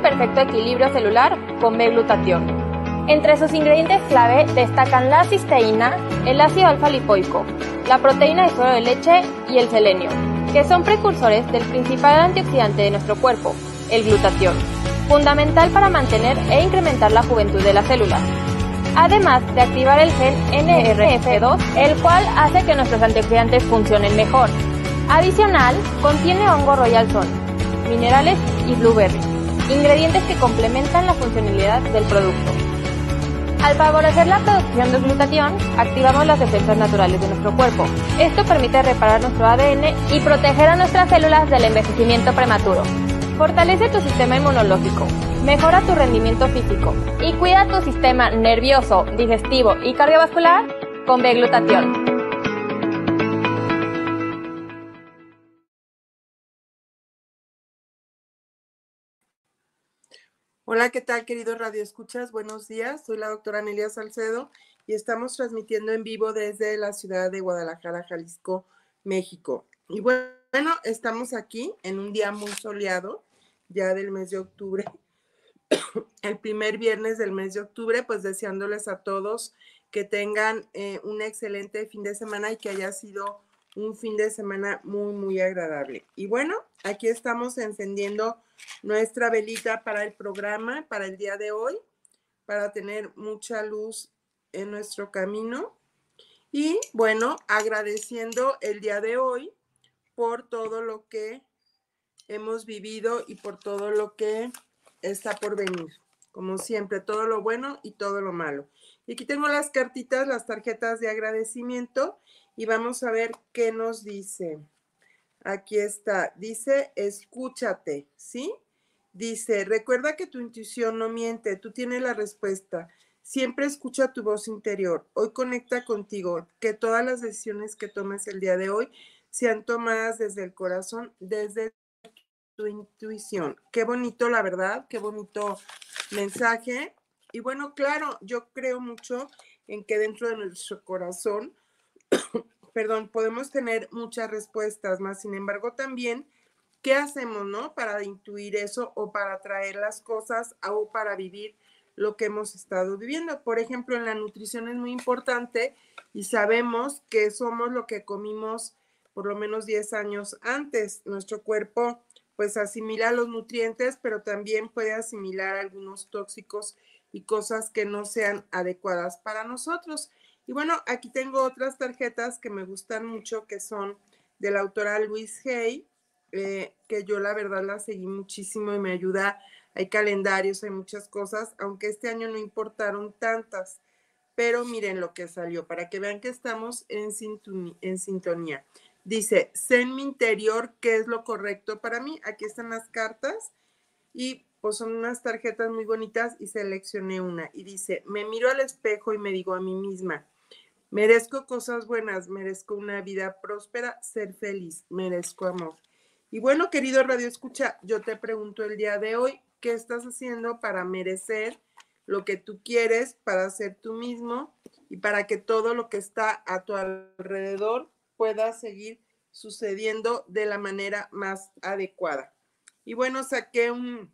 perfecto equilibrio celular con B-glutatión. Entre sus ingredientes clave destacan la cisteína, el ácido alfa lipoico, la proteína de suero de leche y el selenio, que son precursores del principal antioxidante de nuestro cuerpo, el glutatión, fundamental para mantener e incrementar la juventud de las células. Además de activar el gen NRF2, el cual hace que nuestros antioxidantes funcionen mejor. Adicional, contiene hongo royal son, minerales y blueberry ingredientes que complementan la funcionalidad del producto. Al favorecer la producción de glutatión, activamos las defensas naturales de nuestro cuerpo. Esto permite reparar nuestro ADN y proteger a nuestras células del envejecimiento prematuro. Fortalece tu sistema inmunológico, mejora tu rendimiento físico y cuida tu sistema nervioso, digestivo y cardiovascular con B-glutatión. Hola, ¿qué tal, queridos Radio Escuchas? Buenos días, soy la doctora Anelia Salcedo y estamos transmitiendo en vivo desde la ciudad de Guadalajara, Jalisco, México. Y bueno, estamos aquí en un día muy soleado, ya del mes de octubre, el primer viernes del mes de octubre, pues deseándoles a todos que tengan eh, un excelente fin de semana y que haya sido un fin de semana muy, muy agradable. Y bueno, aquí estamos encendiendo nuestra velita para el programa, para el día de hoy, para tener mucha luz en nuestro camino. Y bueno, agradeciendo el día de hoy por todo lo que hemos vivido y por todo lo que está por venir. Como siempre, todo lo bueno y todo lo malo. Y aquí tengo las cartitas, las tarjetas de agradecimiento y vamos a ver qué nos dice. Aquí está, dice, escúchate, ¿sí? Dice, recuerda que tu intuición no miente, tú tienes la respuesta. Siempre escucha tu voz interior. Hoy conecta contigo, que todas las decisiones que tomes el día de hoy sean tomadas desde el corazón, desde tu intuición. Qué bonito, la verdad, qué bonito mensaje. Y bueno, claro, yo creo mucho en que dentro de nuestro corazón perdón, podemos tener muchas respuestas, más sin embargo también, ¿qué hacemos, no? Para intuir eso o para traer las cosas o para vivir lo que hemos estado viviendo. Por ejemplo, en la nutrición es muy importante y sabemos que somos lo que comimos por lo menos 10 años antes. Nuestro cuerpo pues asimila los nutrientes, pero también puede asimilar algunos tóxicos y cosas que no sean adecuadas para nosotros. Y bueno, aquí tengo otras tarjetas que me gustan mucho, que son de la autora Luis Hay, eh, que yo la verdad la seguí muchísimo y me ayuda. Hay calendarios, hay muchas cosas, aunque este año no importaron tantas. Pero miren lo que salió, para que vean que estamos en, En sintonía. Dice, sé en mi interior qué es lo correcto para mí. Aquí están las cartas y pues son unas tarjetas muy bonitas y seleccioné una. Y dice, me miro al espejo y me digo a mí misma, Merezco cosas buenas, merezco una vida próspera, ser feliz, merezco amor. Y bueno, querido Radio Escucha, yo te pregunto el día de hoy, ¿qué estás haciendo para merecer lo que tú quieres, para ser tú mismo y para que todo lo que está a tu alrededor pueda seguir sucediendo de la manera más adecuada? Y bueno, saqué un,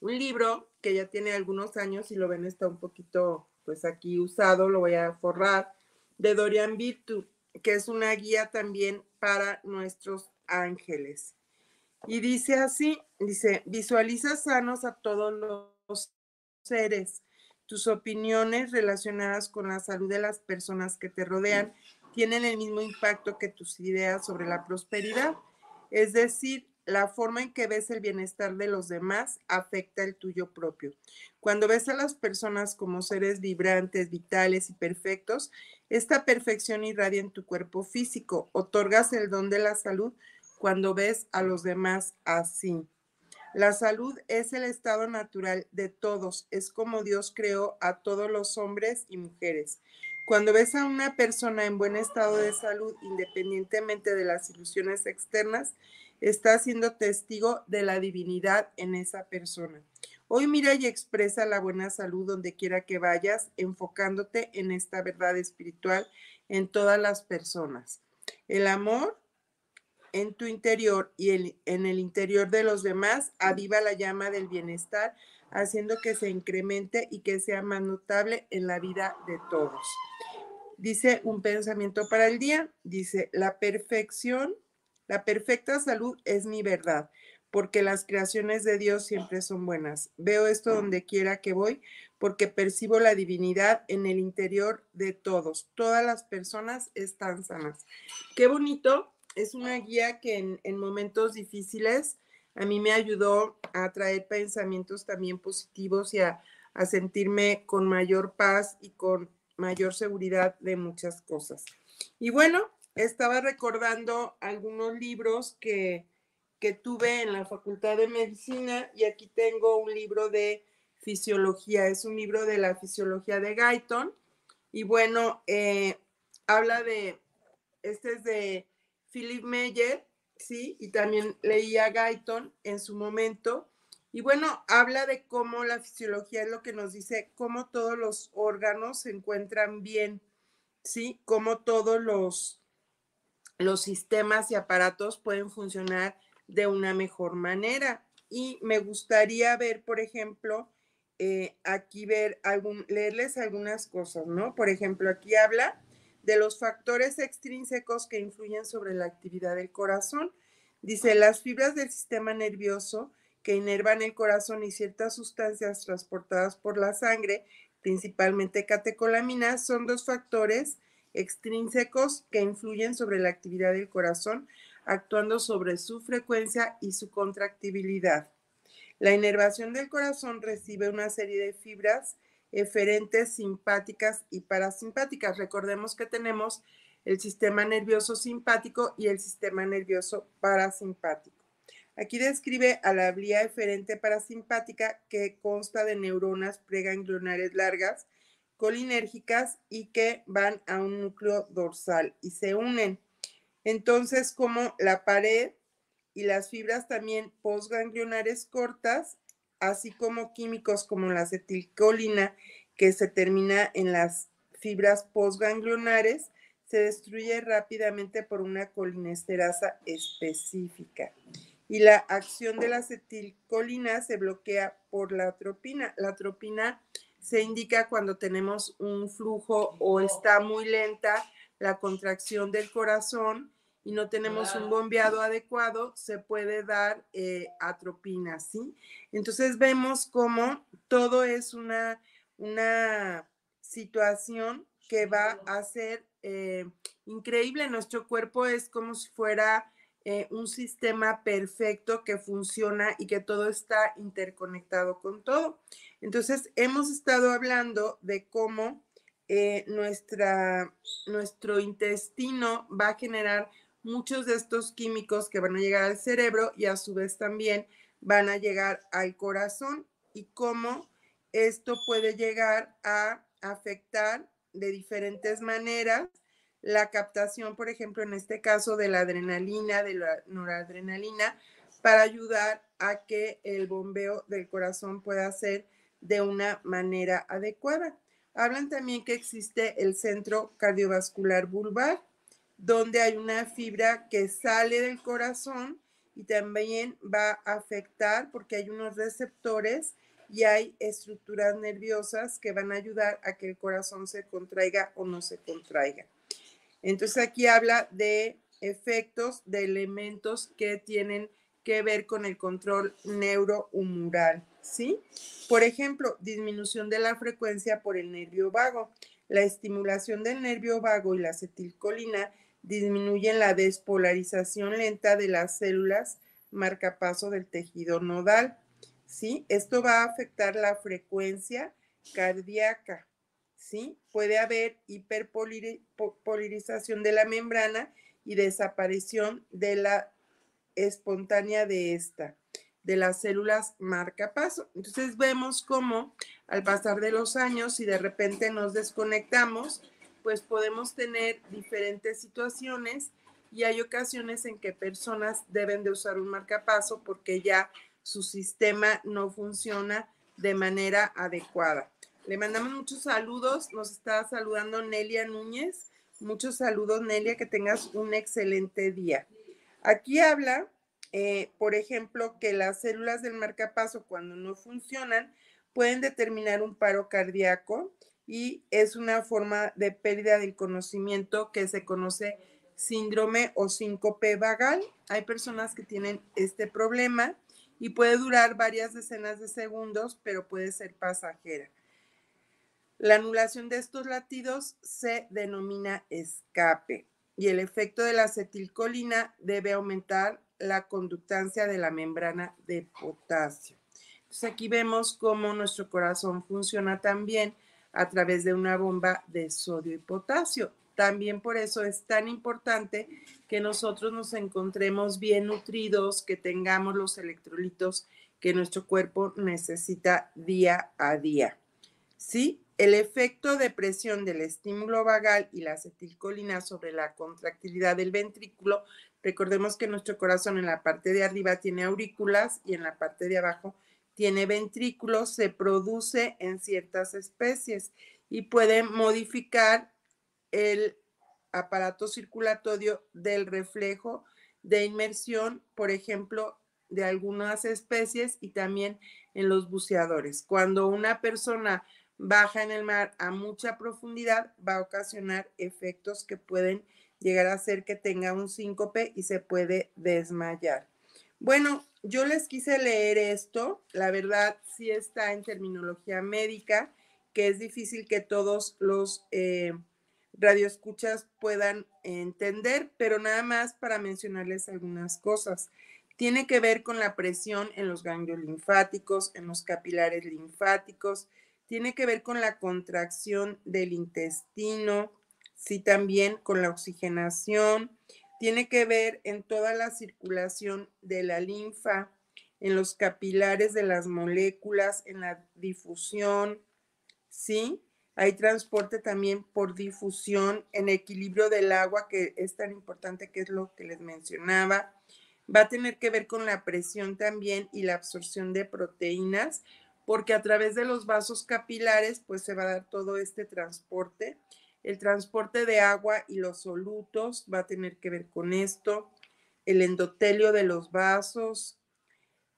un libro que ya tiene algunos años y lo ven está un poquito pues aquí usado, lo voy a forrar, de Dorian Virtue, que es una guía también para nuestros ángeles. Y dice así, dice, visualiza sanos a todos los seres. Tus opiniones relacionadas con la salud de las personas que te rodean tienen el mismo impacto que tus ideas sobre la prosperidad. Es decir, la forma en que ves el bienestar de los demás afecta el tuyo propio. Cuando ves a las personas como seres vibrantes, vitales y perfectos, esta perfección irradia en tu cuerpo físico. Otorgas el don de la salud cuando ves a los demás así. La salud es el estado natural de todos, es como Dios creó a todos los hombres y mujeres. Cuando ves a una persona en buen estado de salud, independientemente de las ilusiones externas, está siendo testigo de la divinidad en esa persona. Hoy mira y expresa la buena salud donde quiera que vayas, enfocándote en esta verdad espiritual en todas las personas. El amor en tu interior y en el interior de los demás aviva la llama del bienestar, haciendo que se incremente y que sea más notable en la vida de todos. Dice un pensamiento para el día, dice, la perfección la perfecta salud es mi verdad, porque las creaciones de Dios siempre son buenas. Veo esto donde quiera que voy, porque percibo la divinidad en el interior de todos. Todas las personas están sanas. Qué bonito, es una guía que en, momentos difíciles a mí me ayudó a traer pensamientos también positivos y a sentirme con mayor paz y con mayor seguridad de muchas cosas. Y bueno, estaba recordando algunos libros que, tuve en la Facultad de Medicina y aquí tengo un libro de fisiología, es un libro de la fisiología de Guyton y bueno, eh, habla de, este es de Philip Meyer, ¿sí? Y también leía Guyton en su momento y bueno, habla de cómo la fisiología es lo que nos dice cómo todos los órganos se encuentran bien, ¿sí? Cómo todos los los sistemas y aparatos pueden funcionar de una mejor manera. Y me gustaría ver, por ejemplo, eh, aquí ver algún, leerles algunas cosas, ¿no? Por ejemplo, aquí habla de los factores extrínsecos que influyen sobre la actividad del corazón. Dice, las fibras del sistema nervioso que inervan el corazón y ciertas sustancias transportadas por la sangre, principalmente catecolaminas, son dos factores extrínsecos que influyen sobre la actividad del corazón, actuando sobre su frecuencia y su contractibilidad. La inervación del corazón recibe una serie de fibras eferentes simpáticas y parasimpáticas. Recordemos que tenemos el sistema nervioso simpático y el sistema nervioso parasimpático. Aquí describe a la vía eferente parasimpática que consta de neuronas preganglionares largas colinérgicas y que van a un núcleo dorsal y se unen. Entonces, como la pared y las fibras también posganglionares cortas, así como químicos como la acetilcolina que se termina en las fibras posganglionares, se destruye rápidamente por una colinesterasa específica. Y la acción de la acetilcolina se bloquea por la tropina. La atropina se indica cuando tenemos un flujo o está muy lenta la contracción del corazón y no tenemos un bombeado adecuado, se puede dar eh, atropina, ¿sí? Entonces vemos cómo todo es una, una situación que va a ser eh, increíble. Nuestro cuerpo es como si fuera eh, un sistema perfecto que funciona y que todo está interconectado con todo. Entonces, hemos estado hablando de cómo eh, nuestra, nuestro intestino va a generar muchos de estos químicos que van a llegar al cerebro y a su vez también van a llegar al corazón y cómo esto puede llegar a afectar de diferentes maneras la captación, por ejemplo, en este caso de la adrenalina, de la noradrenalina, para ayudar a que el bombeo del corazón pueda ser de una manera adecuada. Hablan también que existe el centro cardiovascular vulvar, donde hay una fibra que sale del corazón y también va a afectar porque hay unos receptores y hay estructuras nerviosas que van a ayudar a que el corazón se contraiga o no se contraiga. Entonces aquí habla de efectos de elementos que tienen que ver con el control neurohumoral, ¿sí? Por ejemplo, disminución de la frecuencia por el nervio vago. La estimulación del nervio vago y la acetilcolina disminuyen la despolarización lenta de las células marcapaso del tejido nodal, ¿sí? Esto va a afectar la frecuencia cardíaca, ¿sí? Puede haber hiperpolarización de la membrana y desaparición de la espontánea de esta, de las células marcapaso. Entonces vemos cómo al pasar de los años, y de repente nos desconectamos, pues podemos tener diferentes situaciones y hay ocasiones en que personas deben de usar un marcapaso porque ya su sistema no funciona de manera adecuada. Le mandamos muchos saludos. Nos está saludando Nelia Núñez. Muchos saludos, Nelia. Que tengas un excelente día. Aquí habla, eh, por ejemplo, que las células del marcapaso, cuando no funcionan, pueden determinar un paro cardíaco y es una forma de pérdida del conocimiento que se conoce síndrome o síncope vagal. Hay personas que tienen este problema y puede durar varias decenas de segundos, pero puede ser pasajera. La anulación de estos latidos se denomina escape y el efecto de la acetilcolina debe aumentar la conductancia de la membrana de potasio. Entonces aquí vemos cómo nuestro corazón funciona también a través de una bomba de sodio y potasio. También por eso es tan importante que nosotros nos encontremos bien nutridos, que tengamos los electrolitos que nuestro cuerpo necesita día a día. ¿Sí? El efecto de presión del estímulo vagal y la acetilcolina sobre la contractilidad del ventrículo. Recordemos que nuestro corazón en la parte de arriba tiene aurículas y en la parte de abajo tiene ventrículos. Se produce en ciertas especies y puede modificar el aparato circulatorio del reflejo de inmersión, por ejemplo, de algunas especies y también en los buceadores. Cuando una persona baja en el mar a mucha profundidad va a ocasionar efectos que pueden llegar a hacer que tenga un síncope y se puede desmayar. Bueno, yo les quise leer esto, la verdad sí está en terminología médica, que es difícil que todos los eh, radioescuchas puedan entender, pero nada más para mencionarles algunas cosas. Tiene que ver con la presión en los ganglios linfáticos, en los capilares linfáticos, tiene que ver con la contracción del intestino, sí también con la oxigenación, tiene que ver en toda la circulación de la linfa, en los capilares de las moléculas, en la difusión, ¿sí? Hay transporte también por difusión, en equilibrio del agua, que es tan importante que es lo que les mencionaba. Va a tener que ver con la presión también y la absorción de proteínas porque a través de los vasos capilares pues se va a dar todo este transporte. El transporte de agua y los solutos va a tener que ver con esto, el endotelio de los vasos.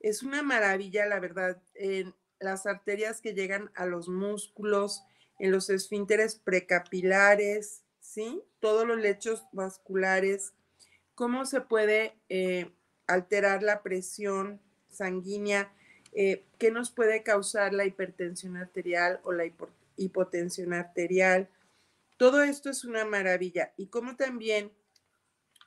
Es una maravilla, la verdad, en las arterias que llegan a los músculos, en los esfínteres precapilares, ¿sí? Todos los lechos vasculares, cómo se puede eh, alterar la presión sanguínea, eh, qué nos puede causar la hipertensión arterial o la hipotensión arterial. Todo esto es una maravilla. Y como también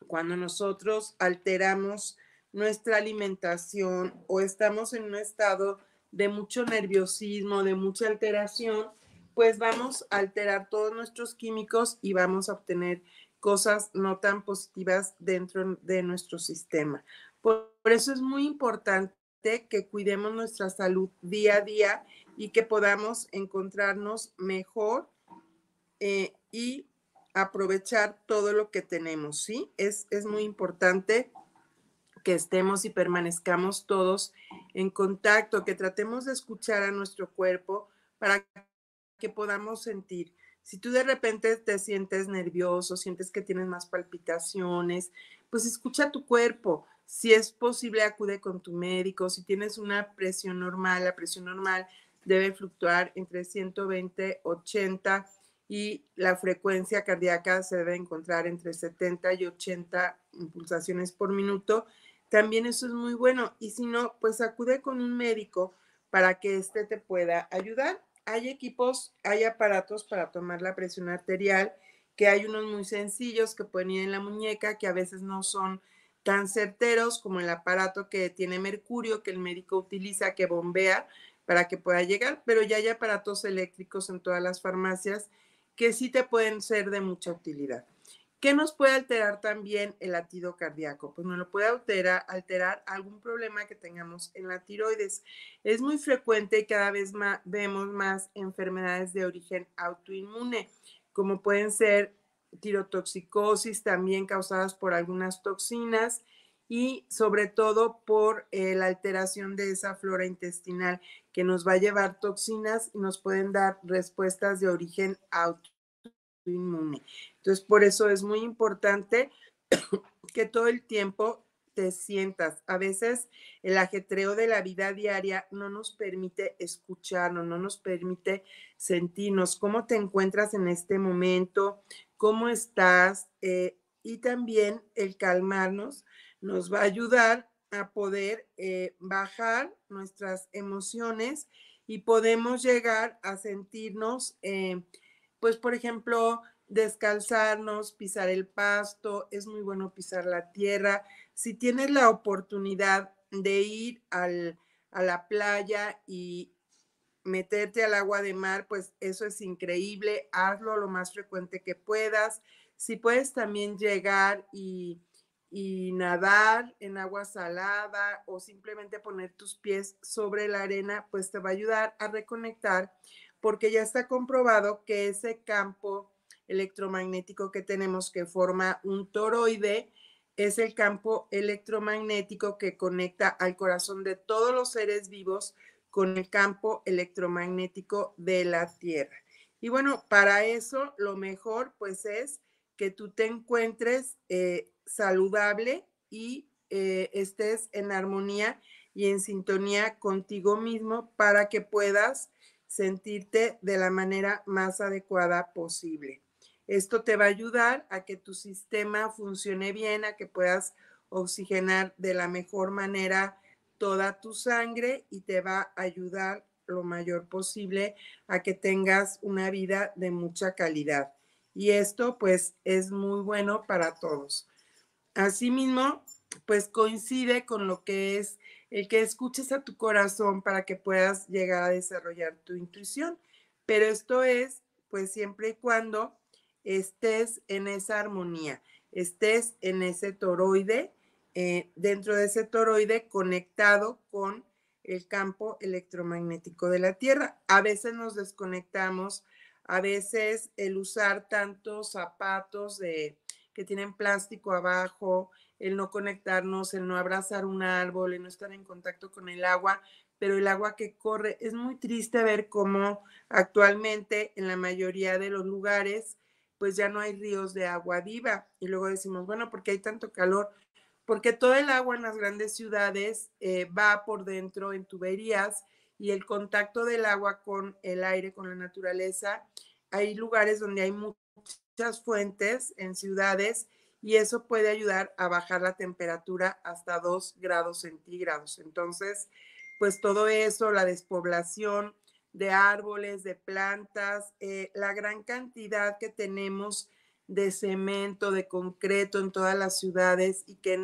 cuando nosotros alteramos nuestra alimentación o estamos en un estado de mucho nerviosismo, de mucha alteración, pues vamos a alterar todos nuestros químicos y vamos a obtener cosas no tan positivas dentro de nuestro sistema. por eso es muy importante que cuidemos nuestra salud día a día y que podamos encontrarnos mejor eh, y aprovechar todo lo que tenemos, ¿sí? Es, es muy importante que estemos y permanezcamos todos en contacto, que tratemos de escuchar a nuestro cuerpo para que podamos sentir. Si tú de repente te sientes nervioso, sientes que tienes más palpitaciones, pues escucha tu cuerpo. Si es posible, acude con tu médico. Si tienes una presión normal, la presión normal debe fluctuar entre 120, 80 y la frecuencia cardíaca se debe encontrar entre 70 y 80 pulsaciones por minuto. También eso es muy bueno. Y si no, pues acude con un médico para que éste te pueda ayudar. Hay equipos, hay aparatos para tomar la presión arterial, que hay unos muy sencillos que pueden ir en la muñeca, que a veces no son tan certeros como el aparato que tiene mercurio que el médico utiliza, que bombea para que pueda llegar, pero ya hay aparatos eléctricos en todas las farmacias que sí te pueden ser de mucha utilidad. ¿Qué nos puede alterar también el latido cardíaco? Pues nos lo puede alterar, algún problema que tengamos en la tiroides. Es muy frecuente y cada vez más vemos más enfermedades de origen autoinmune, como pueden ser tirotoxicosis también causadas por algunas toxinas y sobre todo por eh, la alteración de esa flora intestinal que nos va a llevar toxinas y nos pueden dar respuestas de origen autoinmune. Entonces, por eso es muy importante que todo el tiempo te sientas. A veces el ajetreo de la vida diaria no nos permite escucharnos, no nos permite sentirnos. ¿Cómo te encuentras en este momento? ¿Cómo estás? Eh, y también el calmarnos nos va a ayudar a poder eh, bajar nuestras emociones y podemos llegar a sentirnos, eh, pues por ejemplo, descalzarnos, pisar el pasto, es muy bueno pisar la tierra. Si tienes la oportunidad de ir al, a la playa y meterte al agua de mar, pues eso es increíble, hazlo lo más frecuente que puedas. Si puedes también llegar y, y nadar en agua salada o simplemente poner tus pies sobre la arena, pues te va a ayudar a reconectar porque ya está comprobado que ese campo electromagnético que tenemos que forma un toroide, es el campo electromagnético que conecta al corazón de todos los seres vivos con el campo electromagnético de la Tierra. Y bueno, para eso lo mejor pues es que tú te encuentres eh, saludable y eh, estés en armonía y en sintonía contigo mismo para que puedas sentirte de la manera más adecuada posible. Esto te va a ayudar a que tu sistema funcione bien, a que puedas oxigenar de la mejor manera toda tu sangre y te va a ayudar lo mayor posible a que tengas una vida de mucha calidad. Y esto pues es muy bueno para todos. Asimismo, pues coincide con lo que es el que escuches a tu corazón para que puedas llegar a desarrollar tu intuición. Pero esto es pues siempre y cuando estés en esa armonía, estés en ese toroide, eh, dentro de ese toroide conectado con el campo electromagnético de la Tierra. A veces nos desconectamos, a veces el usar tantos zapatos que tienen plástico abajo, el no conectarnos, el no abrazar un árbol, el no estar en contacto con el agua, pero el agua que corre, es muy triste ver cómo actualmente en la mayoría de los lugares pues ya no hay ríos de agua viva. Y luego decimos, bueno, porque hay tanto calor? Porque todo el agua en las grandes ciudades eh, va por dentro en tuberías y el contacto del agua con el aire, con la naturaleza, hay lugares donde hay muchas fuentes en ciudades y eso puede ayudar a bajar la temperatura hasta 2 grados centígrados. Entonces, pues todo eso, la despoblación, de árboles, de plantas, eh, la gran cantidad que tenemos de cemento, de concreto en todas las ciudades y que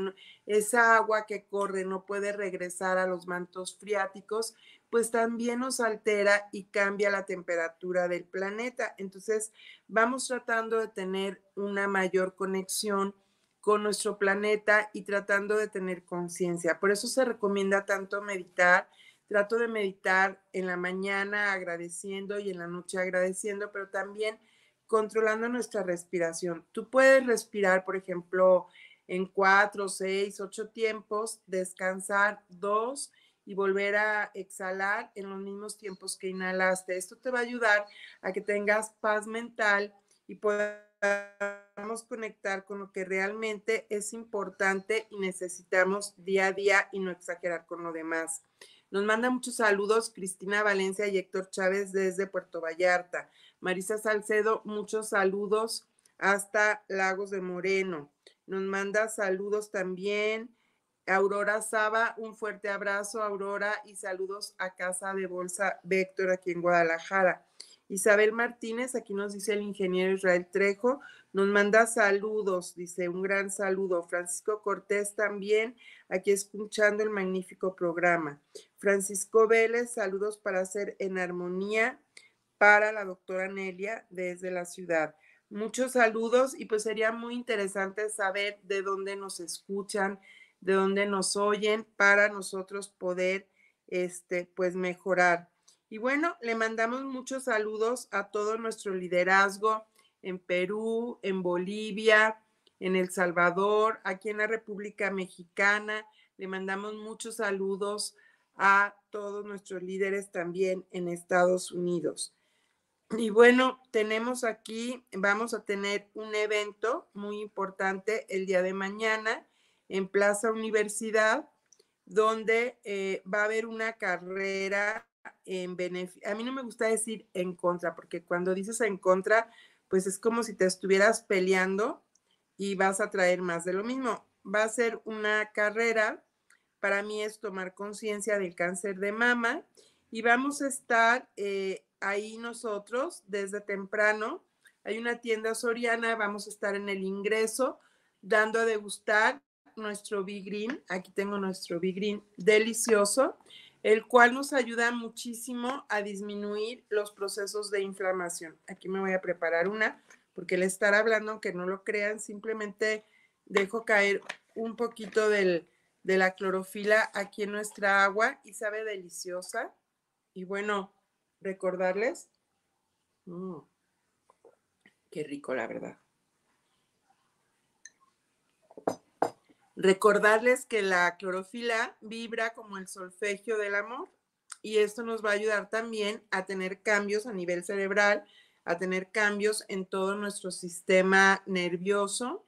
esa agua que corre no puede regresar a los mantos friáticos, pues también nos altera y cambia la temperatura del planeta. Entonces, vamos tratando de tener una mayor conexión con nuestro planeta y tratando de tener conciencia. Por eso se recomienda tanto meditar, trato de meditar en la mañana agradeciendo y en la noche agradeciendo, pero también controlando nuestra respiración. Tú puedes respirar, por ejemplo, en cuatro, seis, ocho tiempos, descansar dos y volver a exhalar en los mismos tiempos que inhalaste. Esto te va a ayudar a que tengas paz mental y podamos conectar con lo que realmente es importante y necesitamos día a día y no exagerar con lo demás. Nos manda muchos saludos Cristina Valencia y Héctor Chávez desde Puerto Vallarta. Marisa Salcedo, muchos saludos hasta Lagos de Moreno. Nos manda saludos también Aurora Saba, un fuerte abrazo Aurora y saludos a Casa de Bolsa Vector aquí en Guadalajara. Isabel Martínez, aquí nos dice el ingeniero Israel Trejo, nos manda saludos, dice un gran saludo. Francisco Cortés también, aquí escuchando el magnífico programa. Francisco Vélez, saludos para hacer en armonía para la doctora Nelia desde la ciudad. Muchos saludos y pues sería muy interesante saber de dónde nos escuchan, de dónde nos oyen para nosotros poder este pues mejorar. Y bueno, le mandamos muchos saludos a todo nuestro liderazgo en Perú, en Bolivia, en El Salvador, aquí en la República Mexicana. Le mandamos muchos saludos a todos nuestros líderes también en Estados Unidos. Y bueno, tenemos aquí, vamos a tener un evento muy importante el día de mañana en Plaza Universidad, donde eh, va a haber una carrera en a mí no me gusta decir en contra, porque cuando dices en contra, pues es como si te estuvieras peleando y vas a traer más de lo mismo. Va a ser una carrera, para mí es tomar conciencia del cáncer de mama y vamos a estar eh, ahí nosotros desde temprano. Hay una tienda soriana, vamos a estar en el ingreso dando a degustar nuestro Big Green. Aquí tengo nuestro Big Green delicioso el cual nos ayuda muchísimo a disminuir los procesos de inflamación. Aquí me voy a preparar una, porque el estar hablando, aunque no lo crean, simplemente dejo caer un poquito de la clorofila aquí en nuestra agua y sabe deliciosa. Y bueno, recordarles, mm, qué rico la verdad. Recordarles que la clorofila vibra como el solfegio del amor y esto nos va a ayudar también a tener cambios a nivel cerebral, a tener cambios en todo nuestro sistema nervioso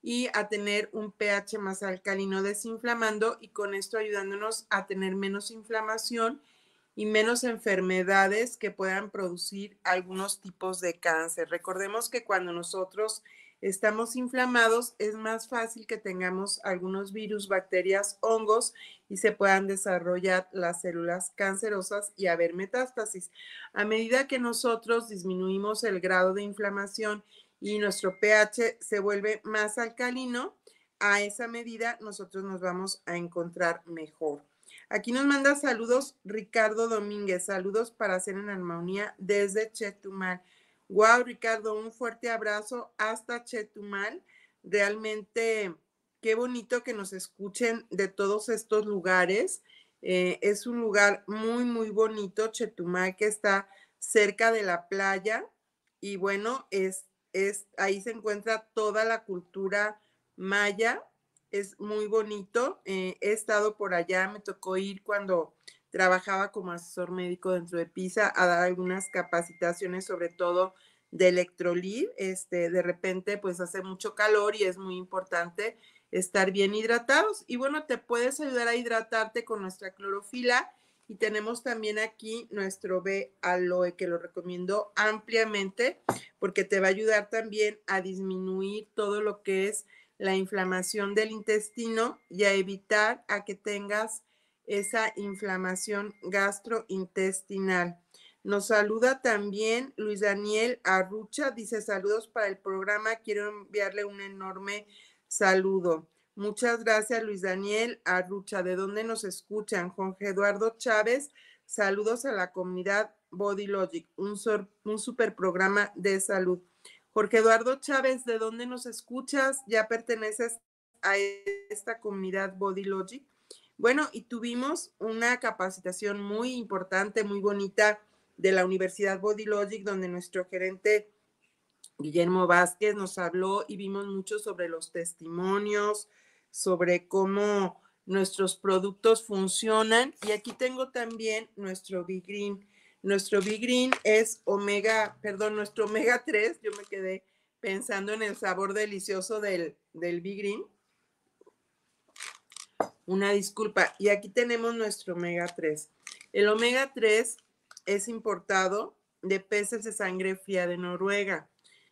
y a tener un pH más alcalino desinflamando y con esto ayudándonos a tener menos inflamación y menos enfermedades que puedan producir algunos tipos de cáncer. Recordemos que cuando nosotros estamos inflamados, es más fácil que tengamos algunos virus, bacterias, hongos y se puedan desarrollar las células cancerosas y haber metástasis. A medida que nosotros disminuimos el grado de inflamación y nuestro pH se vuelve más alcalino, a esa medida nosotros nos vamos a encontrar mejor. Aquí nos manda saludos Ricardo Domínguez, saludos para hacer en armonía desde Chetumal. Wow, Ricardo, un fuerte abrazo hasta Chetumal. Realmente, qué bonito que nos escuchen de todos estos lugares. Eh, es un lugar muy, muy bonito, Chetumal, que está cerca de la playa. Y bueno, es, es, ahí se encuentra toda la cultura maya. Es muy bonito. Eh, he estado por allá, me tocó ir cuando trabajaba como asesor médico dentro de PISA a dar algunas capacitaciones, sobre todo de electrolit. Este, de repente, pues hace mucho calor y es muy importante estar bien hidratados. Y bueno, te puedes ayudar a hidratarte con nuestra clorofila. Y tenemos también aquí nuestro B aloe, que lo recomiendo ampliamente porque te va a ayudar también a disminuir todo lo que es la inflamación del intestino y a evitar a que tengas esa inflamación gastrointestinal. Nos saluda también Luis Daniel Arrucha, dice saludos para el programa, quiero enviarle un enorme saludo. Muchas gracias Luis Daniel Arrucha, ¿de dónde nos escuchan? Jorge Eduardo Chávez, saludos a la comunidad Body un, un super programa de salud. Jorge Eduardo Chávez, ¿de dónde nos escuchas? ¿Ya perteneces a esta comunidad Body Logic. Bueno, y tuvimos una capacitación muy importante, muy bonita de la Universidad Body Logic, donde nuestro gerente Guillermo Vázquez nos habló y vimos mucho sobre los testimonios, sobre cómo nuestros productos funcionan. Y aquí tengo también nuestro Big Green. Nuestro Big Green es omega, perdón, nuestro omega 3. Yo me quedé pensando en el sabor delicioso del, del Big Green una disculpa. Y aquí tenemos nuestro omega 3. El omega 3 es importado de peces de sangre fría de Noruega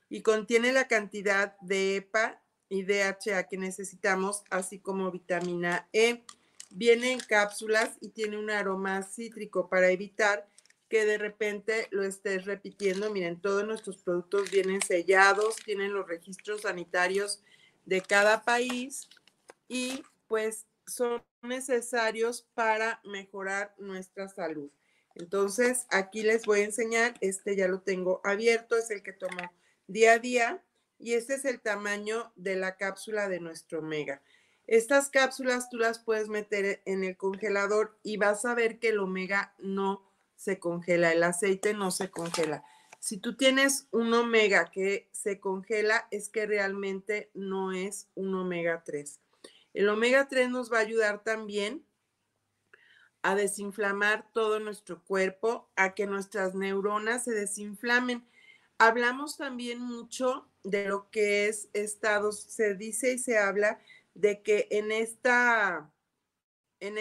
y contiene la cantidad de EPA y DHA que necesitamos, así como vitamina E. Viene en cápsulas y tiene un aroma cítrico para evitar que de repente lo estés repitiendo. Miren, todos nuestros productos vienen sellados, tienen los registros sanitarios de cada país y pues son necesarios para mejorar nuestra salud. Entonces, aquí les voy a enseñar, este ya lo tengo abierto, es el que tomo día a día y este es el tamaño de la cápsula de nuestro omega. Estas cápsulas tú las puedes meter en el congelador y vas a ver que el omega no se congela, el aceite no se congela. Si tú tienes un omega que se congela, es que realmente no es un omega 3. El omega 3 nos va a ayudar también a desinflamar todo nuestro cuerpo, a que nuestras neuronas se desinflamen. Hablamos también mucho de lo que es estado, se dice y se habla de que en esta, en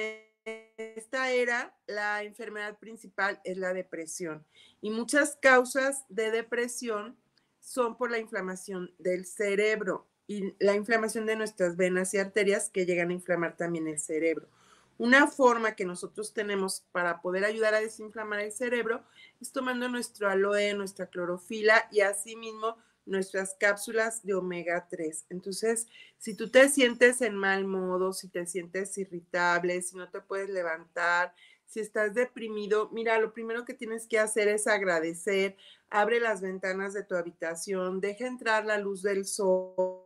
esta era la enfermedad principal es la depresión y muchas causas de depresión son por la inflamación del cerebro y la inflamación de nuestras venas y arterias que llegan a inflamar también el cerebro. Una forma que nosotros tenemos para poder ayudar a desinflamar el cerebro es tomando nuestro aloe, nuestra clorofila y asimismo nuestras cápsulas de omega 3. Entonces, si tú te sientes en mal modo, si te sientes irritable, si no te puedes levantar, si estás deprimido, mira, lo primero que tienes que hacer es agradecer, abre las ventanas de tu habitación, deja entrar la luz del sol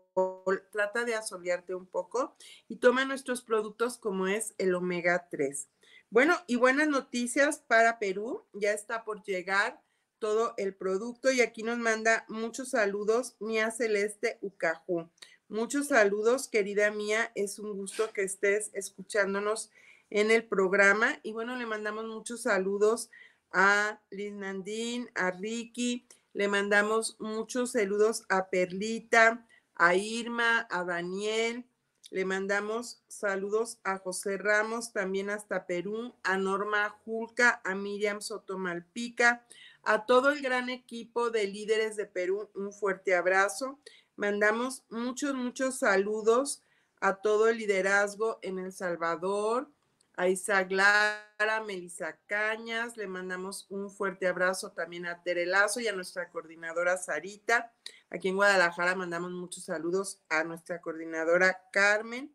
trata de asolearte un poco y toma nuestros productos como es el omega 3. Bueno, y buenas noticias para Perú, ya está por llegar todo el producto y aquí nos manda muchos saludos Mía Celeste Ucajú. Muchos saludos, querida mía, es un gusto que estés escuchándonos en el programa y bueno, le mandamos muchos saludos a Liz Nandín, a Ricky, le mandamos muchos saludos a Perlita, a Irma, a Daniel, le mandamos saludos a José Ramos, también hasta Perú, a Norma Julca, a Miriam Sotomalpica, a todo el gran equipo de líderes de Perú, un fuerte abrazo. Mandamos muchos, muchos saludos a todo el liderazgo en El Salvador, a Isa Clara, Melisa Cañas, le mandamos un fuerte abrazo también a Terelazo y a nuestra coordinadora Sarita, Aquí en Guadalajara mandamos muchos saludos a nuestra coordinadora Carmen.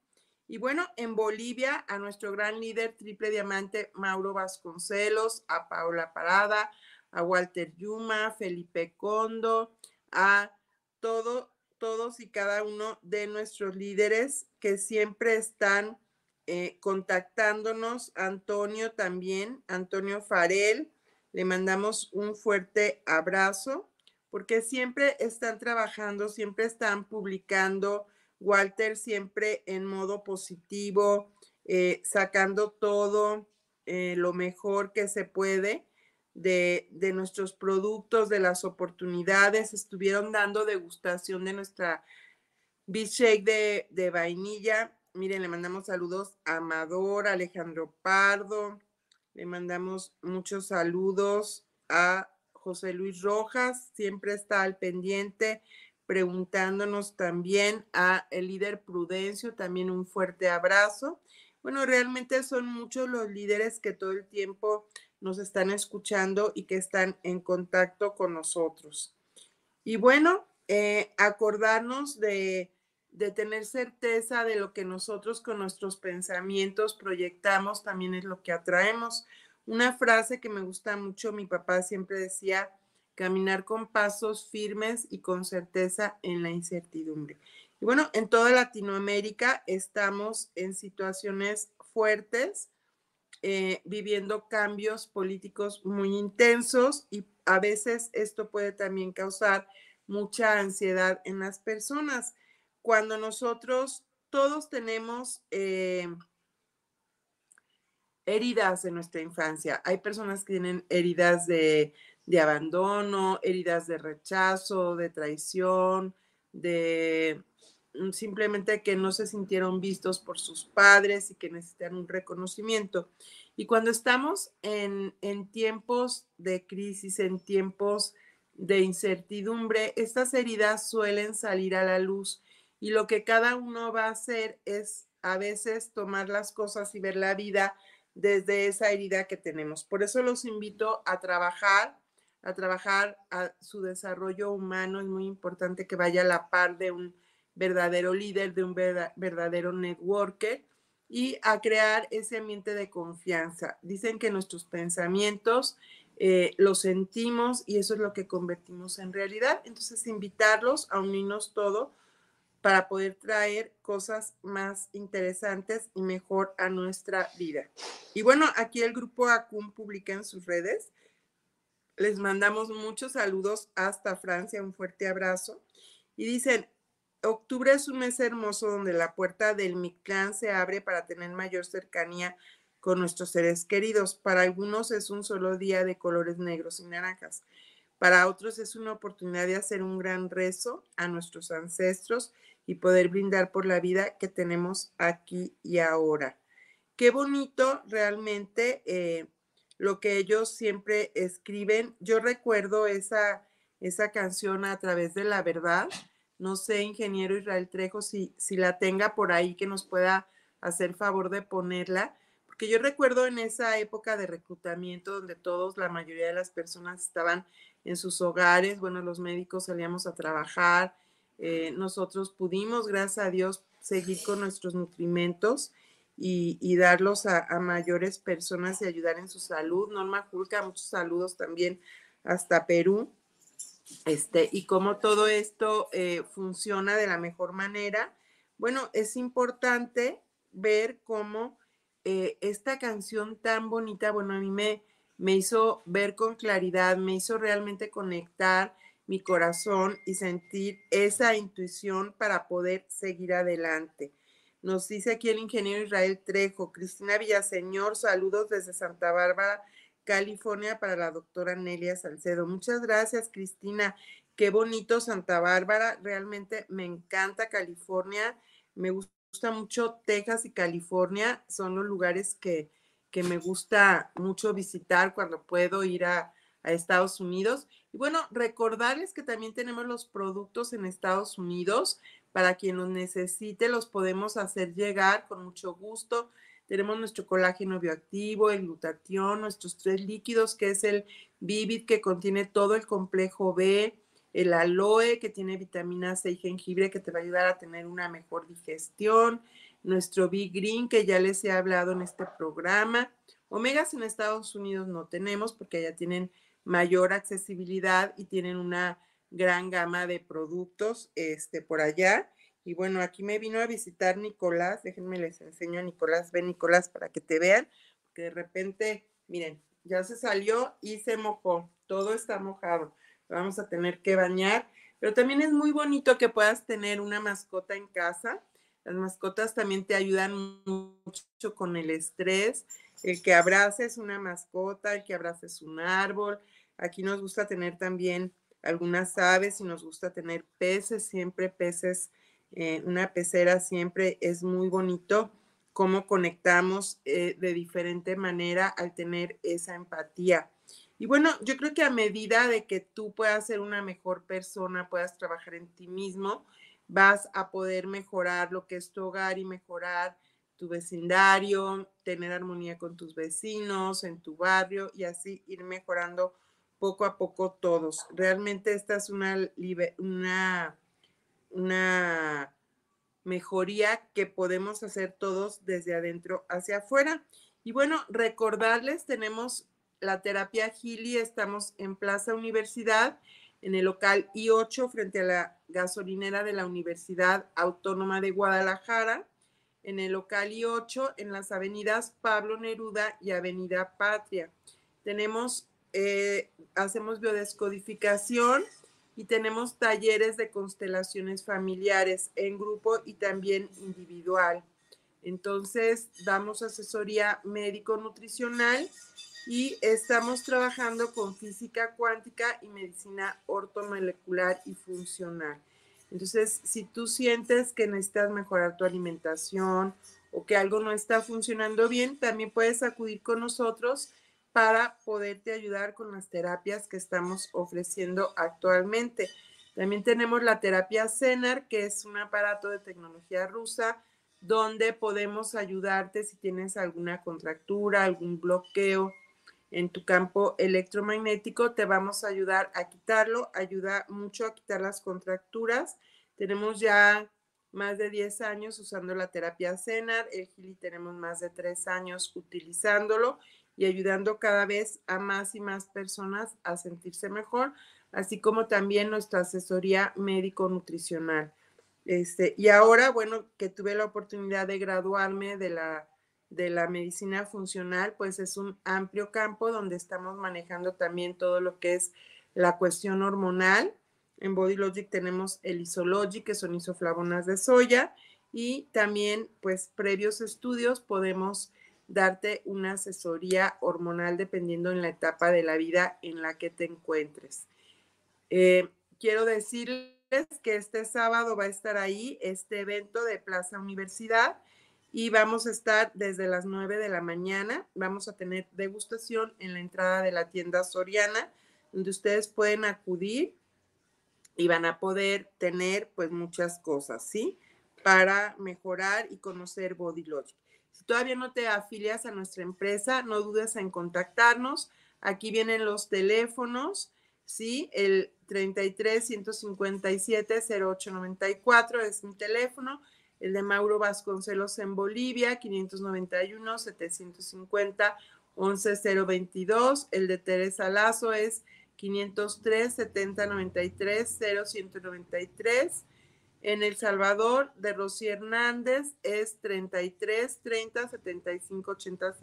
Y bueno, en Bolivia, a nuestro gran líder triple diamante Mauro Vasconcelos, a Paula Parada, a Walter Yuma, Felipe Condo, a todo, todos y cada uno de nuestros líderes que siempre están eh, contactándonos. Antonio también, Antonio Farel, le mandamos un fuerte abrazo porque siempre están trabajando, siempre están publicando, Walter siempre en modo positivo, eh, sacando todo eh, lo mejor que se puede de, nuestros productos, de las oportunidades, estuvieron dando degustación de nuestra beach shake de, de vainilla. Miren, le mandamos saludos a Amador, Alejandro Pardo, le mandamos muchos saludos a José Luis Rojas, siempre está al pendiente, preguntándonos también a el líder Prudencio, también un fuerte abrazo. Bueno, realmente son muchos los líderes que todo el tiempo nos están escuchando y que están en contacto con nosotros. Y bueno, eh, acordarnos de, de tener certeza de lo que nosotros con nuestros pensamientos proyectamos también es lo que atraemos. Una frase que me gusta mucho, mi papá siempre decía, caminar con pasos firmes y con certeza en la incertidumbre. Y bueno, en toda Latinoamérica estamos en situaciones fuertes, eh, viviendo cambios políticos muy intensos y a veces esto puede también causar mucha ansiedad en las personas. Cuando nosotros todos tenemos... Eh, heridas en nuestra infancia. Hay personas que tienen heridas de, abandono, heridas de rechazo, de traición, de mm, simplemente que no se sintieron vistos por sus padres y que necesitan un reconocimiento. Y cuando estamos en tiempos de crisis, en tiempos de incertidumbre, estas heridas suelen salir a la luz y lo que cada uno va a hacer es a veces tomar las cosas y ver la vida desde esa herida que tenemos. Por eso los invito a trabajar, a trabajar a su desarrollo humano. Es muy importante que vaya a la par de un verdadero líder, de un verdadero networker y a crear ese ambiente de confianza. Dicen que nuestros pensamientos eh, los sentimos y eso es lo que convertimos en realidad. Entonces, invitarlos a unirnos todo para poder traer cosas más interesantes y mejor a nuestra vida. Y bueno, aquí el grupo ACUM publica en sus redes. Les mandamos muchos saludos hasta Francia, un fuerte abrazo. Y dicen, octubre es un mes hermoso donde la puerta del Mictlán se abre para tener mayor cercanía con nuestros seres queridos. Para algunos es un solo día de colores negros y naranjas. Para otros es una oportunidad de hacer un gran rezo a nuestros ancestros y poder brindar por la vida que tenemos aquí y ahora. Qué bonito realmente eh, lo que ellos siempre escriben. Yo recuerdo esa, esa canción a través de la verdad. No sé, ingeniero Israel Trejo, si, si la tenga por ahí que nos pueda hacer favor de ponerla, porque yo recuerdo en esa época de reclutamiento donde todos, la mayoría de las personas estaban en sus hogares, bueno, los médicos salíamos a trabajar, eh, nosotros pudimos, gracias a Dios, seguir con nuestros nutrimentos y, darlos a, mayores personas y ayudar en su salud. Norma Julca, muchos saludos también hasta Perú. Este, y cómo todo esto eh, funciona de la mejor manera. Bueno, es importante ver cómo eh, esta canción tan bonita, bueno, a mí me, me hizo ver con claridad, me hizo realmente conectar mi corazón y sentir esa intuición para poder seguir adelante. Nos dice aquí el ingeniero Israel Trejo, Cristina Villaseñor, saludos desde Santa Bárbara, California, para la doctora Nelia Salcedo. Muchas gracias, Cristina. Qué bonito Santa Bárbara, realmente me encanta California, me gusta mucho Texas y California, son los lugares que, que me gusta mucho visitar cuando puedo ir a, Estados Unidos. Y bueno, recordarles que también tenemos los productos en Estados Unidos. Para quien los necesite, los podemos hacer llegar con mucho gusto. Tenemos nuestro colágeno bioactivo, el glutatión, nuestros tres líquidos, que es el Vivid, que contiene todo el complejo B, el aloe, que tiene vitamina C y jengibre, que te va a ayudar a tener una mejor digestión, nuestro Big Green, que ya les he hablado en este programa. Omegas en Estados Unidos no tenemos porque allá tienen mayor accesibilidad y tienen una gran gama de productos este, por allá. Y bueno, aquí me vino a visitar Nicolás. Déjenme les enseño a Nicolás. ve Nicolás, para que te vean. Porque de repente, miren, ya se salió y se mojó. Todo está mojado. vamos a tener que bañar. Pero también es muy bonito que puedas tener una mascota en casa las mascotas también te ayudan mucho con el estrés. El que abraces una mascota, el que abraces un árbol. Aquí nos gusta tener también algunas aves y nos gusta tener peces, siempre peces, eh, una pecera siempre es muy bonito cómo conectamos eh, de diferente manera al tener esa empatía. Y bueno, yo creo que a medida de que tú puedas ser una mejor persona, puedas trabajar en ti mismo, vas a poder mejorar lo que es tu hogar y mejorar tu vecindario, tener armonía con tus vecinos, en tu barrio y así ir mejorando poco a poco todos. Realmente esta es una, una, una mejoría que podemos hacer todos desde adentro hacia afuera. Y bueno, recordarles, tenemos la terapia Gili, estamos en Plaza Universidad, en el local I8, frente a la gasolinera de la Universidad Autónoma de Guadalajara, en el local I8, en las avenidas Pablo Neruda y Avenida Patria. Tenemos, eh, hacemos biodescodificación y tenemos talleres de constelaciones familiares en grupo y también individual. Entonces, damos asesoría médico-nutricional y estamos trabajando con física cuántica y medicina ortomolecular y funcional. Entonces, si tú sientes que necesitas mejorar tu alimentación o que algo no está funcionando bien, también puedes acudir con nosotros para poderte ayudar con las terapias que estamos ofreciendo actualmente. También tenemos la terapia CENAR, que es un aparato de tecnología rusa donde podemos ayudarte si tienes alguna contractura, algún bloqueo en tu campo electromagnético. Te vamos a ayudar a quitarlo, ayuda mucho a quitar las contracturas. Tenemos ya más de 10 años usando la terapia CENAR, el GILI tenemos más de 3 años utilizándolo y ayudando cada vez a más y más personas a sentirse mejor, así como también nuestra asesoría médico-nutricional. Este, y ahora, bueno, que tuve la oportunidad de graduarme de la de la medicina funcional, pues es un amplio campo donde estamos manejando también todo lo que es la cuestión hormonal. En Bodylogic tenemos el Isologic, que son isoflavonas de soya, y también, pues, previos estudios podemos darte una asesoría hormonal dependiendo en la etapa de la vida en la que te encuentres. Eh, quiero decirles que este sábado va a estar ahí este evento de Plaza Universidad y vamos a estar desde las 9 de la mañana. Vamos a tener degustación en la entrada de la tienda Soriana, donde ustedes pueden acudir y van a poder tener pues muchas cosas, ¿sí? Para mejorar y conocer Body Logic. Si todavía no te afilias a nuestra empresa, no dudes en contactarnos. Aquí vienen los teléfonos, ¿sí? El 33 157 0894 es mi teléfono el de Mauro Vasconcelos en Bolivia, 591 750 11022, el de Teresa Lazo es 503 7093 0193. En El Salvador, de Rosy Hernández, es 33 30 75 80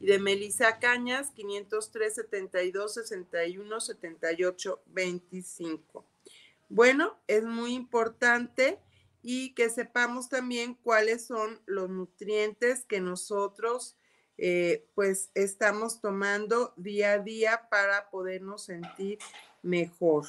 y de Melisa Cañas, 503 72 61 78 25. Bueno, es muy importante y que sepamos también cuáles son los nutrientes que nosotros eh, pues estamos tomando día a día para podernos sentir mejor.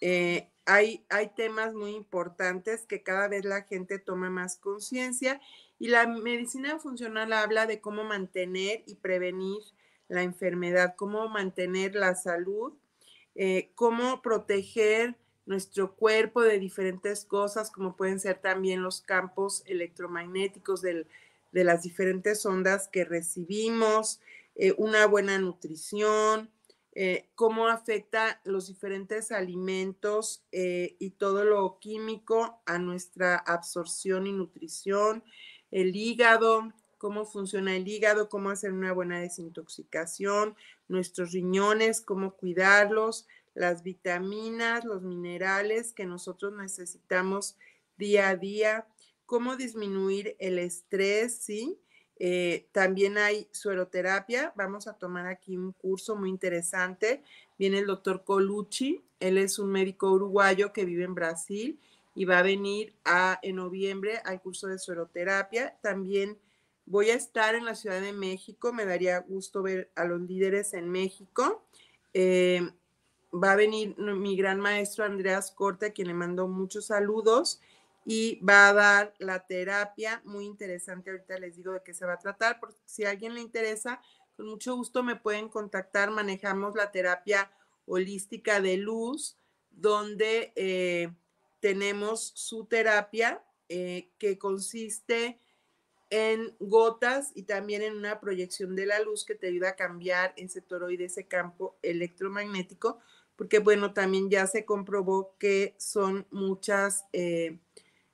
Eh, hay, hay temas muy importantes que cada vez la gente toma más conciencia y la medicina funcional habla de cómo mantener y prevenir la enfermedad, cómo mantener la salud, eh, cómo proteger nuestro cuerpo de diferentes cosas, como pueden ser también los campos electromagnéticos de las diferentes ondas que recibimos, eh, una buena nutrición, eh, cómo afecta los diferentes alimentos eh, y todo lo químico a nuestra absorción y nutrición, el hígado, cómo funciona el hígado, cómo hacer una buena desintoxicación, nuestros riñones, cómo cuidarlos, las vitaminas, los minerales que nosotros necesitamos día a día, cómo disminuir el estrés, ¿sí? Eh, también hay sueroterapia. Vamos a tomar aquí un curso muy interesante. Viene el doctor Colucci. Él es un médico uruguayo que vive en Brasil y va a venir a, en noviembre al curso de sueroterapia. También voy a estar en la Ciudad de México. Me daría gusto ver a los líderes en México. Eh, va a venir mi gran maestro Andreas Corte, a quien le mando muchos saludos, y va a dar la terapia muy interesante. Ahorita les digo de qué se va a tratar, porque si a alguien le interesa, con mucho gusto me pueden contactar. Manejamos la terapia holística de luz, donde eh, tenemos su terapia eh, que consiste en gotas y también en una proyección de la luz que te ayuda a cambiar en ese toroide, ese campo electromagnético, porque bueno, también ya se comprobó que son muchas eh,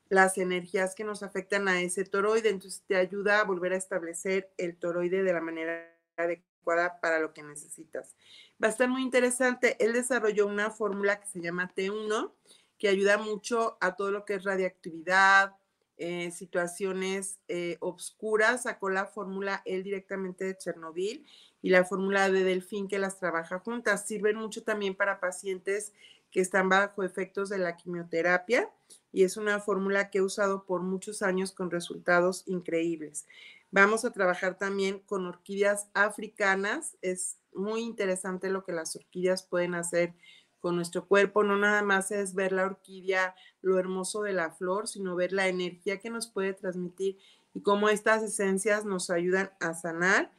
las energías que nos afectan a ese toroide, entonces te ayuda a volver a establecer el toroide de la manera adecuada para lo que necesitas. Va a estar muy interesante, él desarrolló una fórmula que se llama T1, que ayuda mucho a todo lo que es radiactividad, eh, situaciones eh, obscuras, sacó la fórmula él directamente de Chernobyl y la fórmula de delfín que las trabaja juntas. Sirven mucho también para pacientes que están bajo efectos de la quimioterapia y es una fórmula que he usado por muchos años con resultados increíbles. Vamos a trabajar también con orquídeas africanas. Es muy interesante lo que las orquídeas pueden hacer con nuestro cuerpo. No nada más es ver la orquídea, lo hermoso de la flor, sino ver la energía que nos puede transmitir y cómo estas esencias nos ayudan a sanar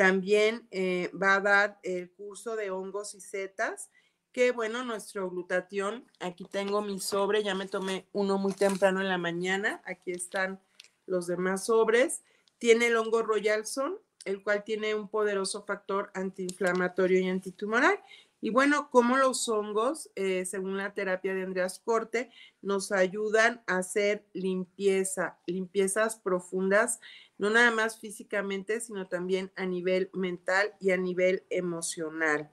también eh, va a dar el curso de hongos y setas, que bueno, nuestro glutatión, aquí tengo mi sobre, ya me tomé uno muy temprano en la mañana, aquí están los demás sobres. Tiene el hongo Royalson, el cual tiene un poderoso factor antiinflamatorio y antitumoral. Y bueno, como los hongos, eh, según la terapia de Andreas Corte, nos ayudan a hacer limpieza, limpiezas profundas, no nada más físicamente, sino también a nivel mental y a nivel emocional.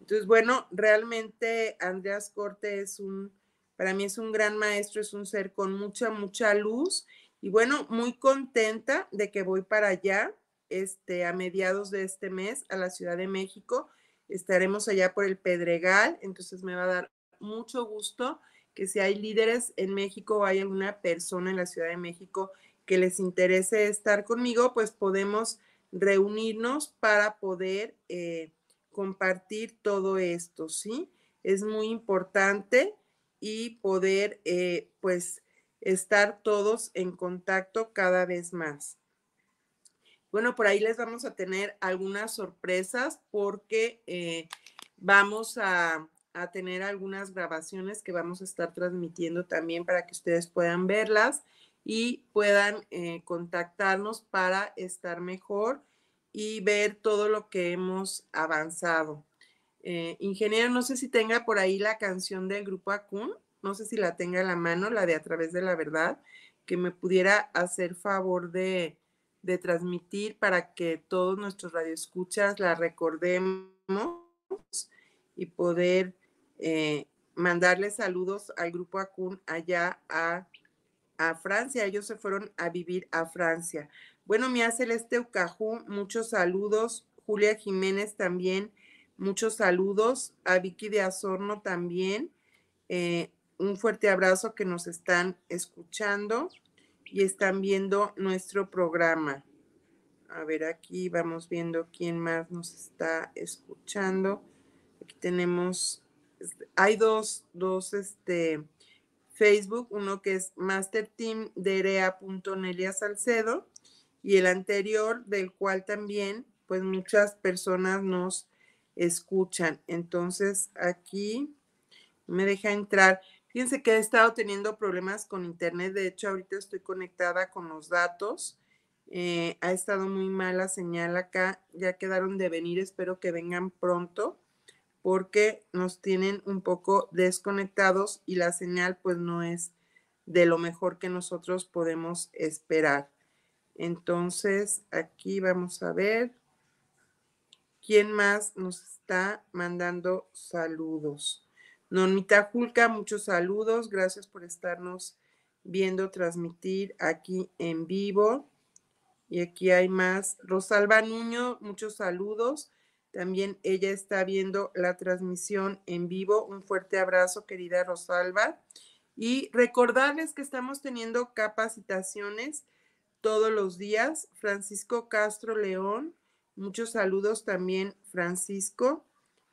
Entonces, bueno, realmente Andreas Corte es un, para mí es un gran maestro, es un ser con mucha, mucha luz. Y bueno, muy contenta de que voy para allá este, a mediados de este mes a la Ciudad de México Estaremos allá por el Pedregal, entonces me va a dar mucho gusto que si hay líderes en México o hay alguna persona en la Ciudad de México que les interese estar conmigo, pues podemos reunirnos para poder eh, compartir todo esto, ¿sí? Es muy importante y poder, eh, pues, estar todos en contacto cada vez más. Bueno, por ahí les vamos a tener algunas sorpresas porque eh, vamos a, tener algunas grabaciones que vamos a estar transmitiendo también para que ustedes puedan verlas y puedan eh, contactarnos para estar mejor y ver todo lo que hemos avanzado. Eh, ingeniero, no sé si tenga por ahí la canción del grupo Acun, no sé si la tenga a la mano, la de A través de la verdad, que me pudiera hacer favor de, de transmitir para que todos nuestros radioescuchas la recordemos y poder eh, mandarles saludos al grupo ACUN allá a, Francia. Ellos se fueron a vivir a Francia. Bueno, Mía Celeste Ucajú, muchos saludos. Julia Jiménez también, muchos saludos. A Vicky de Azorno también. Eh, un fuerte abrazo que nos están escuchando y están viendo nuestro programa. A ver, aquí vamos viendo quién más nos está escuchando. Aquí tenemos, este, hay dos, dos, este, Facebook, uno que es Master Team Salcedo y el anterior del cual también, pues muchas personas nos escuchan. Entonces, aquí me deja entrar. Fíjense que he estado teniendo problemas con internet. De hecho, ahorita estoy conectada con los datos. Eh, ha estado muy mala señal acá. Ya quedaron de venir. Espero que vengan pronto porque nos tienen un poco desconectados y la señal pues no es de lo mejor que nosotros podemos esperar. Entonces, aquí vamos a ver quién más nos está mandando saludos. Normita Julca, muchos saludos. Gracias por estarnos viendo transmitir aquí en vivo. Y aquí hay más. Rosalba Nuño, muchos saludos. También ella está viendo la transmisión en vivo. Un fuerte abrazo, querida Rosalba. Y recordarles que estamos teniendo capacitaciones todos los días. Francisco Castro León, muchos saludos también, Francisco.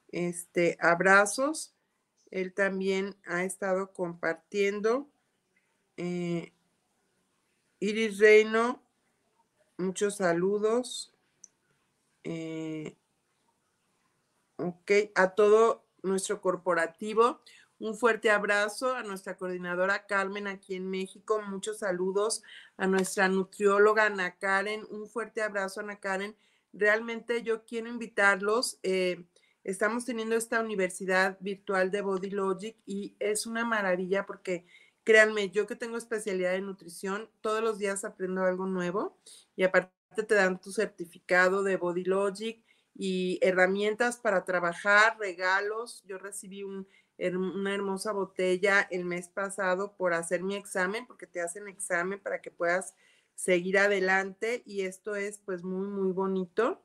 Este, abrazos. Él también ha estado compartiendo. Eh, Iris Reino, muchos saludos. Eh, ok, a todo nuestro corporativo. Un fuerte abrazo a nuestra coordinadora Carmen aquí en México. Muchos saludos a nuestra nutrióloga Ana Karen. Un fuerte abrazo, Ana Karen. Realmente yo quiero invitarlos. Eh, estamos teniendo esta universidad virtual de Body Logic y es una maravilla porque créanme, yo que tengo especialidad en nutrición, todos los días aprendo algo nuevo y aparte te dan tu certificado de Body Logic y herramientas para trabajar, regalos. Yo recibí una hermosa botella el mes pasado por hacer mi examen, porque te hacen examen para que puedas seguir adelante y esto es pues muy, muy bonito.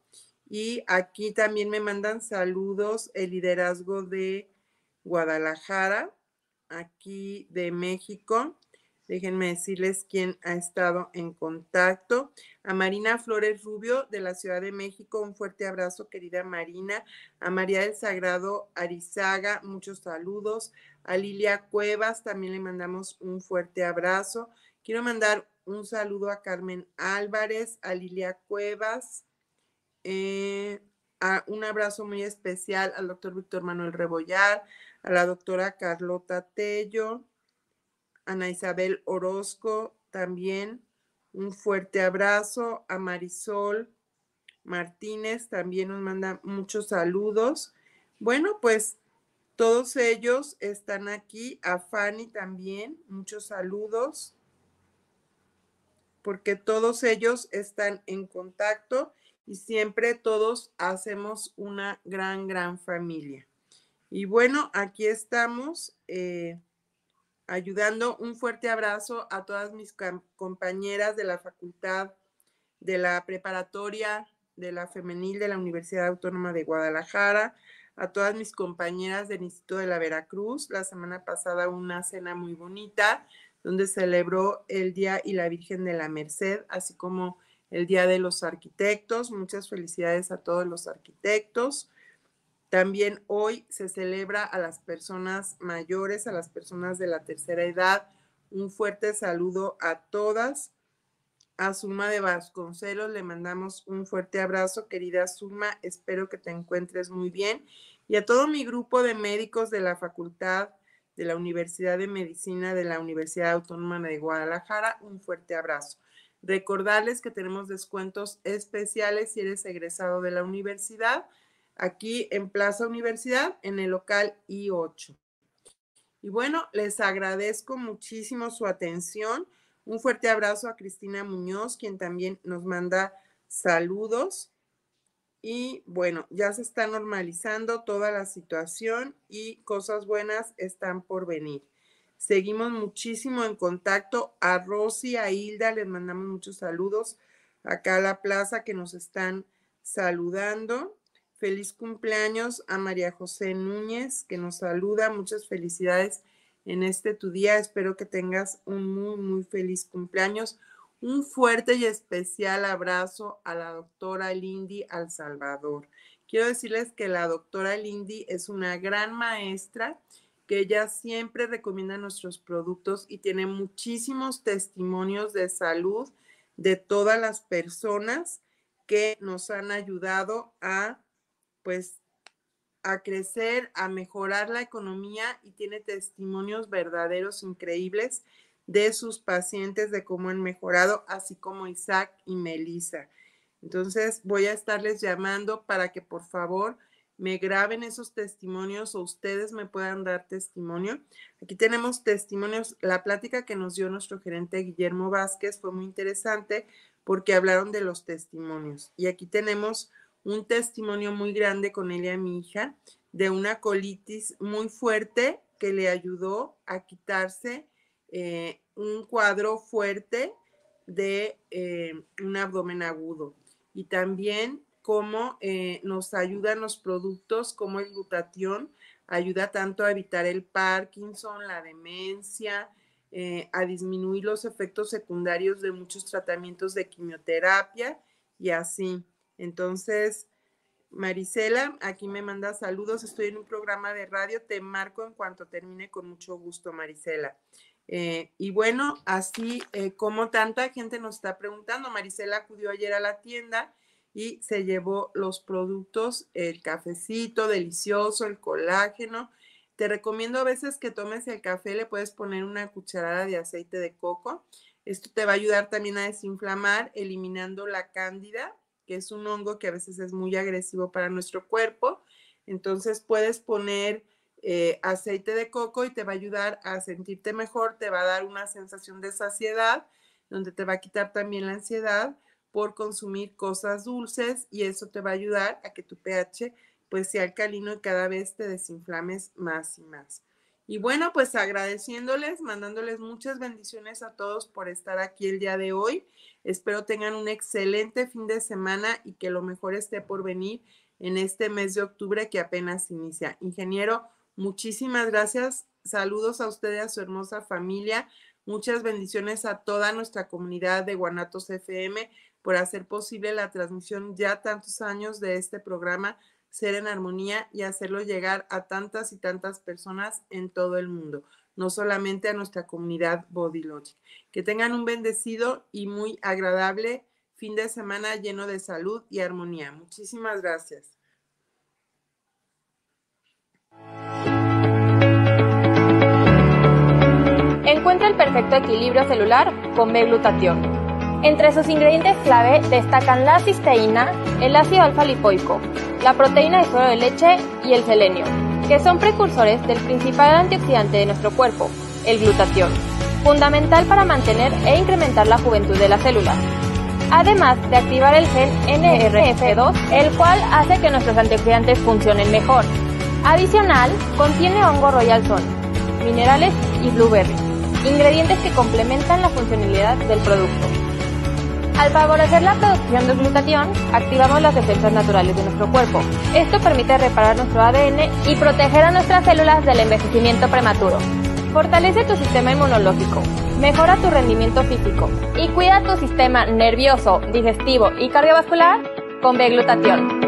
Y aquí también me mandan saludos el liderazgo de Guadalajara, aquí de México. Déjenme decirles quién ha estado en contacto. A Marina Flores Rubio de la Ciudad de México, un fuerte abrazo, querida Marina. A María del Sagrado Arizaga, muchos saludos. A Lilia Cuevas también le mandamos un fuerte abrazo. Quiero mandar un saludo a Carmen Álvarez, a Lilia Cuevas, eh, un abrazo muy especial al doctor Víctor Manuel Rebollar, a la doctora Carlota Tello, Ana Isabel Orozco también. Un fuerte abrazo a Marisol Martínez, también nos manda muchos saludos. Bueno, pues todos ellos están aquí, a Fanny también, muchos saludos, porque todos ellos están en contacto y siempre todos hacemos una gran, gran familia. Y bueno, aquí estamos eh, ayudando. Un fuerte abrazo a todas mis compañeras de la facultad, de la preparatoria, de la femenil de la Universidad Autónoma de Guadalajara, a todas mis compañeras del Instituto de la Veracruz. La semana pasada una cena muy bonita donde celebró el Día y la Virgen de la Merced, así como el Día de los Arquitectos. Muchas felicidades a todos los arquitectos. También hoy se celebra a las personas mayores, a las personas de la tercera edad. Un fuerte saludo a todas. A Suma de Vasconcelos le mandamos un fuerte abrazo, querida Suma. Espero que te encuentres muy bien. Y a todo mi grupo de médicos de la Facultad de la Universidad de Medicina de la Universidad Autónoma de Guadalajara, un fuerte abrazo. Recordarles que tenemos descuentos especiales si eres egresado de la universidad, aquí en Plaza Universidad, en el local I8. Y bueno, les agradezco muchísimo su atención. Un fuerte abrazo a Cristina Muñoz, quien también nos manda saludos. Y bueno, ya se está normalizando toda la situación y cosas buenas están por venir. Seguimos muchísimo en contacto. A Rosy, a Hilda, les mandamos muchos saludos. Acá a la plaza que nos están saludando. Feliz cumpleaños a María José Núñez, que nos saluda. Muchas felicidades en este tu día. Espero que tengas un muy, muy feliz cumpleaños. Un fuerte y especial abrazo a la doctora Lindy Al Salvador. Quiero decirles que la doctora Lindy es una gran maestra ella siempre recomienda nuestros productos y tiene muchísimos testimonios de salud de todas las personas que nos han ayudado a, pues, a crecer, a mejorar la economía y tiene testimonios verdaderos increíbles de sus pacientes, de cómo han mejorado, así como Isaac y Melissa. Entonces, voy a estarles llamando para que por favor me graben esos testimonios o ustedes me puedan dar testimonio. Aquí tenemos testimonios. La plática que nos dio nuestro gerente Guillermo Vázquez fue muy interesante porque hablaron de los testimonios. Y aquí tenemos un testimonio muy grande con ella, mi hija, de una colitis muy fuerte que le ayudó a quitarse eh, un cuadro fuerte de eh, un abdomen agudo. Y también cómo eh, nos ayudan los productos, como el glutatión, ayuda tanto a evitar el Parkinson, la demencia, eh, a disminuir los efectos secundarios de muchos tratamientos de quimioterapia y así. Entonces, Marisela, aquí me manda saludos, estoy en un programa de radio, te marco en cuanto termine con mucho gusto, Marisela. Eh, y bueno, así como tanta gente nos está preguntando, Marisela acudió ayer a la tienda y se llevó los productos, el cafecito delicioso, el colágeno. Te recomiendo a veces que tomes el café, le puedes poner una cucharada de aceite de coco. Esto te va a ayudar también a desinflamar, eliminando la cándida, que es un hongo que a veces es muy agresivo para nuestro cuerpo. Entonces puedes poner eh, aceite de coco y te va a ayudar a sentirte mejor, te va a dar una sensación de saciedad, donde te va a quitar también la ansiedad por consumir cosas dulces y eso te va a ayudar a que tu pH pues sea alcalino y cada vez te desinflames más y más. Y bueno, pues agradeciéndoles, mandándoles muchas bendiciones a todos por estar aquí el día de hoy. Espero tengan un excelente fin de semana y que lo mejor esté por venir en este mes de octubre que apenas inicia. Ingeniero, muchísimas gracias. Saludos a usted y a su hermosa familia. Muchas bendiciones a toda nuestra comunidad de Guanatos FM por hacer posible la transmisión ya tantos años de este programa Ser en Armonía y hacerlo llegar a tantas y tantas personas en todo el mundo, no solamente a nuestra comunidad Body Logic. Que tengan un bendecido y muy agradable fin de semana lleno de salud y armonía. Muchísimas gracias. Encuentra el perfecto equilibrio celular con b entre sus ingredientes clave destacan la cisteína, el ácido alfa-lipoico, la proteína de suero de leche y el selenio, que son precursores del principal antioxidante de nuestro cuerpo, el glutatión, fundamental para mantener e incrementar la juventud de las células. Además de activar el gen NRF2, el cual hace que nuestros antioxidantes funcionen mejor. Adicional, contiene hongo royal son, minerales y blueberry, ingredientes que complementan la funcionalidad del producto. Al favorecer la producción de glutatión, activamos las defensas naturales de nuestro cuerpo. Esto permite reparar nuestro ADN y proteger a nuestras células del envejecimiento prematuro. Fortalece tu sistema inmunológico, mejora tu rendimiento físico y cuida tu sistema nervioso, digestivo y cardiovascular con B-glutatión.